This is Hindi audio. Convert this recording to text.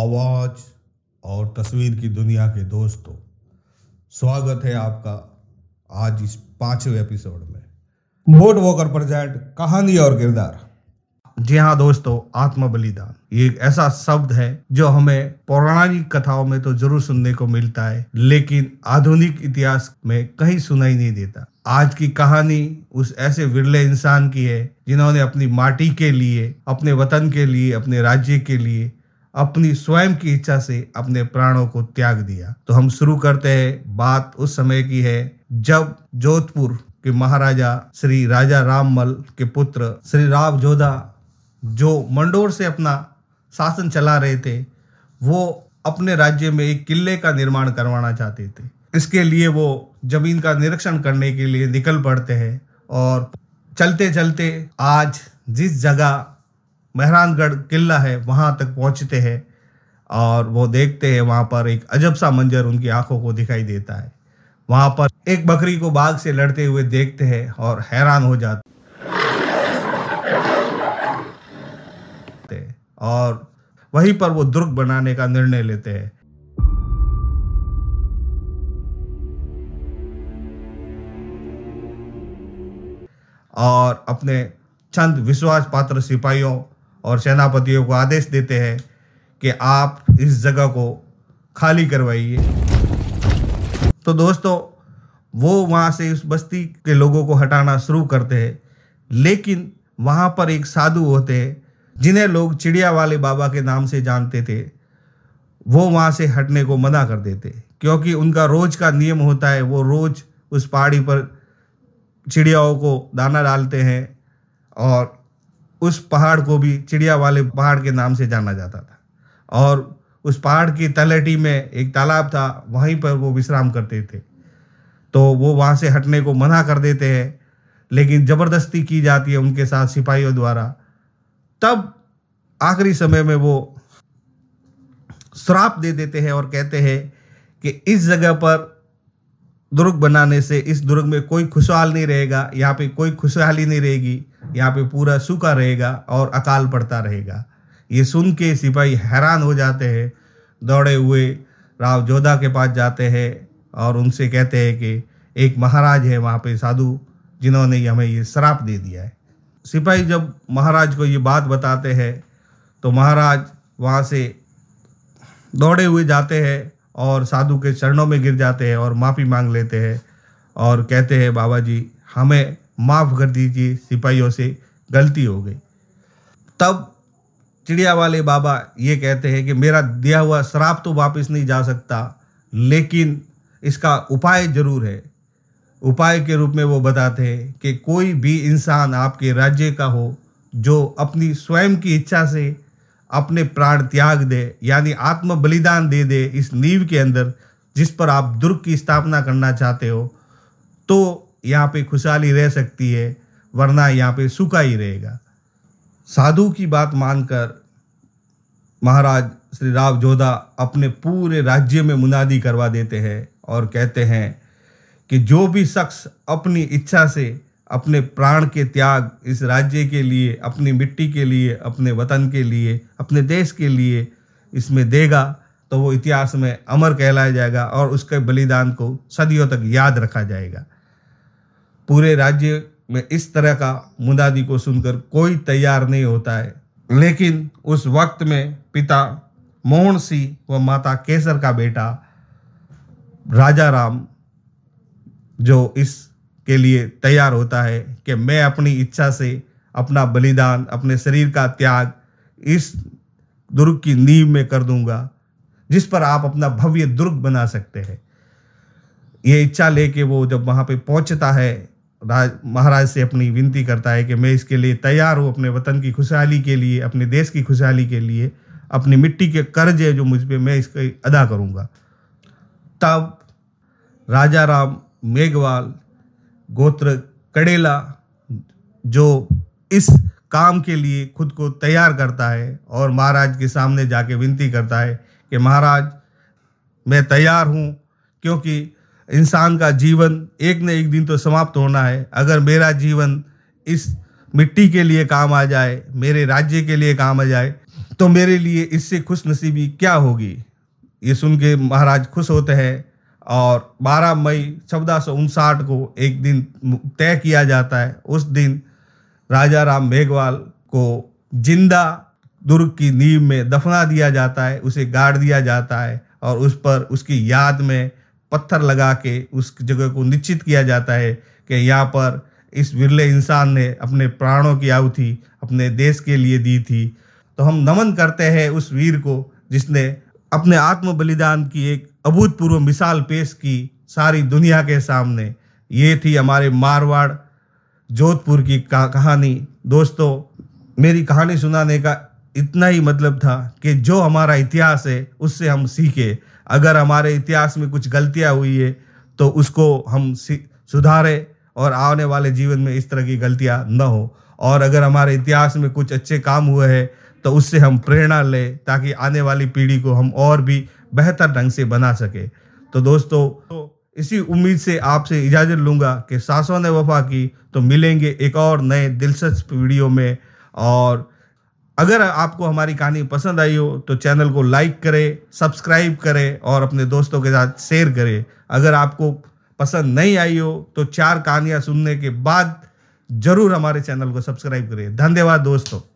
आवाज़ और तस्वीर की दुनिया के दोस्तों स्वागत है आपका आज इस पांचवें एपिसोड में बोट वॉकर प्रेजेंट कहानी और किरदार जी हाँ दोस्तों आत्म बलिदान ये एक ऐसा शब्द है जो हमें पौराणिक कथाओं में तो जरूर सुनने को मिलता है लेकिन आधुनिक इतिहास में कहीं सुनाई नहीं देता आज की कहानी उस ऐसे विरले इंसान की है जिन्होंने अपनी माटी के लिए अपने वतन के लिए अपने राज्य के लिए अपनी स्वयं की इच्छा से अपने प्राणों को त्याग दिया तो हम शुरू करते हैं बात उस समय की है जब जोधपुर के महाराजा श्री राजा राममल के पुत्र श्री राव जोधा जो मंडोर से अपना शासन चला रहे थे वो अपने राज्य में एक किले का निर्माण करवाना चाहते थे इसके लिए वो जमीन का निरीक्षण करने के लिए निकल पड़ते हैं और चलते चलते आज जिस जगह मेहरानगढ़ किला है वहाँ तक पहुँचते हैं और वो देखते हैं वहाँ पर एक अजब सा मंजर उनकी आंखों को दिखाई देता है वहाँ पर एक बकरी को बाघ से लड़ते हुए देखते हैं और हैरान हो जाते और वहीं पर वो दुर्ग बनाने का निर्णय लेते हैं और अपने चंद विश्वास पात्र सिपाहियों और सेनापतियों को आदेश देते हैं कि आप इस जगह को खाली करवाइए तो दोस्तों वो वहाँ से उस बस्ती के लोगों को हटाना शुरू करते हैं लेकिन वहाँ पर एक साधु होते हैं जिन्हें लोग चिड़िया वाले बाबा के नाम से जानते थे वो वहाँ से हटने को मना कर देते क्योंकि उनका रोज का नियम होता है वो रोज उस पहाड़ी पर चिड़ियाओं को दाना डालते हैं और उस पहाड़ को भी चिड़िया वाले पहाड़ के नाम से जाना जाता था और उस पहाड़ की तलहटी में एक तालाब था वहीं पर वो विश्राम करते थे तो वो वहाँ से हटने को मना कर देते हैं लेकिन ज़बरदस्ती की जाती है उनके साथ सिपाहियों द्वारा तब आखिरी समय में वो श्राप दे देते हैं और कहते हैं कि इस जगह पर दुर्ग बनाने से इस दुर्ग में कोई खुशहाल नहीं रहेगा यहाँ पे कोई खुशहाली नहीं रहेगी यहाँ पे पूरा सूखा रहेगा और अकाल पड़ता रहेगा ये सुन के सिपाही हैरान हो जाते हैं दौड़े हुए राव जोधा के पास जाते हैं और उनसे कहते हैं कि एक महाराज है वहाँ पे साधु जिन्होंने हमें ये श्राप दे दिया है सिपाही जब महाराज को ये बात बताते हैं तो महाराज वहाँ से दौड़े हुए जाते हैं और साधु के चरणों में गिर जाते हैं और माफ़ी मांग लेते हैं और कहते हैं बाबा जी हमें माफ़ कर दीजिए सिपाहियों से गलती हो गई तब चिड़िया वाले बाबा ये कहते हैं कि मेरा दिया हुआ श्राप तो वापस नहीं जा सकता लेकिन इसका उपाय जरूर है उपाय के रूप में वो बताते हैं कि कोई भी इंसान आपके राज्य का हो जो अपनी स्वयं की इच्छा से अपने प्राण त्याग दे यानी आत्म बलिदान दे दे इस नींव के अंदर जिस पर आप दुर्ग की स्थापना करना चाहते हो तो यहाँ पे खुशहाली रह सकती है वरना यहाँ पे सूखा ही रहेगा साधु की बात मानकर महाराज श्री राव जोधा अपने पूरे राज्य में मुनादी करवा देते हैं और कहते हैं कि जो भी शख्स अपनी इच्छा से अपने प्राण के त्याग इस राज्य के लिए अपनी मिट्टी के लिए अपने वतन के लिए अपने देश के लिए इसमें देगा तो वो इतिहास में अमर कहलाया जाएगा और उसके बलिदान को सदियों तक याद रखा जाएगा पूरे राज्य में इस तरह का मुदादी को सुनकर कोई तैयार नहीं होता है लेकिन उस वक्त में पिता मोहन सिंह व माता केसर का बेटा राजा राम जो इस के लिए तैयार होता है कि मैं अपनी इच्छा से अपना बलिदान अपने शरीर का त्याग इस दुर्ग की नींव में कर दूंगा जिस पर आप अपना भव्य दुर्ग बना सकते हैं ये इच्छा लेके वो जब वहाँ पे पहुँचता है महाराज से अपनी विनती करता है कि मैं इसके लिए तैयार हूँ अपने वतन की खुशहाली के लिए अपने देश की खुशहाली के लिए अपनी मिट्टी के कर्ज है जो मुझ पर मैं इसके अदा करूँगा तब राजा राम मेघवाल गोत्र कड़ेला जो इस काम के लिए खुद को तैयार करता है और महाराज के सामने जाके विनती करता है कि महाराज मैं तैयार हूँ क्योंकि इंसान का जीवन एक न एक दिन तो समाप्त होना है अगर मेरा जीवन इस मिट्टी के लिए काम आ जाए मेरे राज्य के लिए काम आ जाए तो मेरे लिए इससे खुश नसीबी क्या होगी ये सुन के महाराज खुश होते हैं और 12 मई चौदह को एक दिन तय किया जाता है उस दिन राजा राम मेघवाल को जिंदा दुर्ग की नींव में दफना दिया जाता है उसे गाड़ दिया जाता है और उस पर उसकी याद में पत्थर लगा के उस जगह को निश्चित किया जाता है कि यहाँ पर इस विरले इंसान ने अपने प्राणों की आहुति अपने देश के लिए दी थी तो हम नमन करते हैं उस वीर को जिसने अपने आत्म बलिदान की एक अभूतपूर्व मिसाल पेश की सारी दुनिया के सामने ये थी हमारे मारवाड़ जोधपुर की कहानी दोस्तों मेरी कहानी सुनाने का इतना ही मतलब था कि जो हमारा इतिहास है उससे हम सीखें अगर हमारे इतिहास में कुछ गलतियाँ हुई है तो उसको हम सुधारें और आने वाले जीवन में इस तरह की गलतियाँ न हो और अगर हमारे इतिहास में कुछ अच्छे काम हुए हैं तो उससे हम प्रेरणा लें ताकि आने वाली पीढ़ी को हम और भी बेहतर ढंग से बना सके तो दोस्तों तो इसी उम्मीद से आपसे इजाज़त लूँगा कि सासों ने वफा की तो मिलेंगे एक और नए दिलचस्प वीडियो में और अगर आपको हमारी कहानी पसंद आई हो तो चैनल को लाइक करें सब्सक्राइब करें और अपने दोस्तों के साथ शेयर करें अगर आपको पसंद नहीं आई हो तो चार कहानियाँ सुनने के बाद ज़रूर हमारे चैनल को सब्सक्राइब करें धन्यवाद दोस्तों